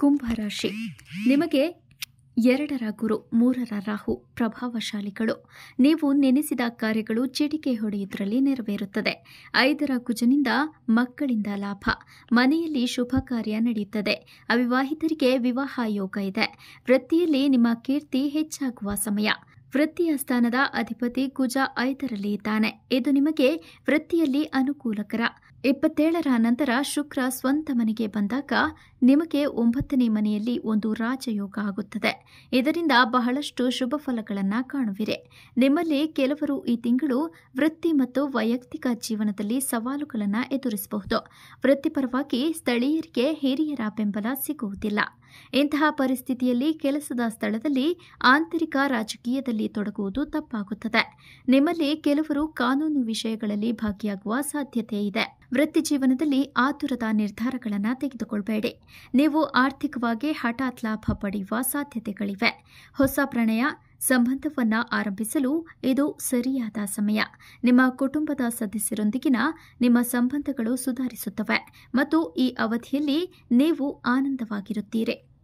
ಕುಂಭರಾಶಿ ನಿಮಗೆ ಎರಡರ ಗುರು ಮೂರರ ರಾಹು ಪ್ರಭಾವಶಾಲಿಗಳು ನೀವು ನೆನೆಸಿದ ಕಾರ್ಯಗಳು ಚಿಟಿಕೆ ಹೊಡೆಯುವುದರಲ್ಲಿ ನೆರವೇರುತ್ತದೆ ಐದರ ಕುಜನಿಂದ ಮಕ್ಕಳಿಂದ ಲಾಭ ಮನೆಯಲ್ಲಿ ಶುಭ ಕಾರ್ಯ ನಡೆಯುತ್ತದೆ ಅವಿವಾಹಿತರಿಗೆ ವಿವಾಹ ಯೋಗ ಇದೆ ವೃತ್ತಿಯಲ್ಲಿ ನಿಮ್ಮ ಕೀರ್ತಿ ಹೆಚ್ಚಾಗುವ ಸಮಯ ವೃತ್ತಿಯ ಸ್ಥಾನದ ಅಧಿಪತಿ ಕುಜಾ ಐದರಲ್ಲಿ ಇದ್ದಾನೆ ಇದು ನಿಮಗೆ ವೃತ್ತಿಯಲ್ಲಿ ಅನುಕೂಲಕರ ಇಪ್ಪತ್ತೇಳರ ನಂತರ ಶುಕ್ರ ಸ್ವಂತ ಮನೆಗೆ ಬಂದಾಗ ನಿಮಗೆ ಒಂಬತ್ತನೇ ಮನೆಯಲ್ಲಿ ಒಂದು ರಾಜಯೋಗ ಆಗುತ್ತದೆ ಇದರಿಂದ ಬಹಳಷ್ಟು ಶುಭ ಫಲಗಳನ್ನು ಕಾಣುವಿರಿ ನಿಮ್ಮಲ್ಲಿ ಕೆಲವರು ಈ ತಿಂಗಳು ವೃತ್ತಿ ಮತ್ತು ವೈಯಕ್ತಿಕ ಜೀವನದಲ್ಲಿ ಸವಾಲುಗಳನ್ನು ಎದುರಿಸಬಹುದು ವೃತ್ತಿಪರವಾಗಿ ಸ್ಥಳೀಯರಿಗೆ ಹಿರಿಯರ ಬೆಂಬಲ ಸಿಗುವುದಿಲ್ಲ ಇಂತಹ ಪರಿಸ್ಥಿತಿಯಲ್ಲಿ ಕೆಲಸದ ಸ್ಥಳದಲ್ಲಿ ಆಂತರಿಕ ರಾಜಕೀಯದಲ್ಲಿ ತೊಡಗುವುದು ತಪ್ಪಾಗುತ್ತದೆ ನಿಮ್ಮಲ್ಲಿ ಕೆಲವರು ಕಾನೂನು ವಿಷಯಗಳಲ್ಲಿ ಭಾಗಿಯಾಗುವ ಸಾಧ್ಯತೆ ಇದೆ ವೃತ್ತಿ ಜೀವನದಲ್ಲಿ ಆತುರದ ನಿರ್ಧಾರಗಳನ್ನು ತೆಗೆದುಕೊಳ್ಳಬೇಡಿ ನೀವು ಆರ್ಥಿಕವಾಗಿ ಹಠಾತ್ ಲಾಭ ಪಡೆಯುವ ಸಾಧ್ಯತೆಗಳಿವೆ ಹೊಸ ಪ್ರಣಯ ಸಂಬಂಧವನ್ನ ಆರಂಭಿಸಲು ಇದು ಸರಿಯಾದ ಸಮಯ ನಿಮ್ಮ ಕುಟುಂಬದ ಸದಸ್ಯರೊಂದಿಗಿನ ನಿಮ್ಮ ಸಂಬಂಧಗಳು ಸುಧಾರಿಸುತ್ತವೆ ಮತ್ತು ಈ ಅವಧಿಯಲ್ಲಿ ನೀವು ಆನಂದವಾಗಿರುತ್ತೀರಿ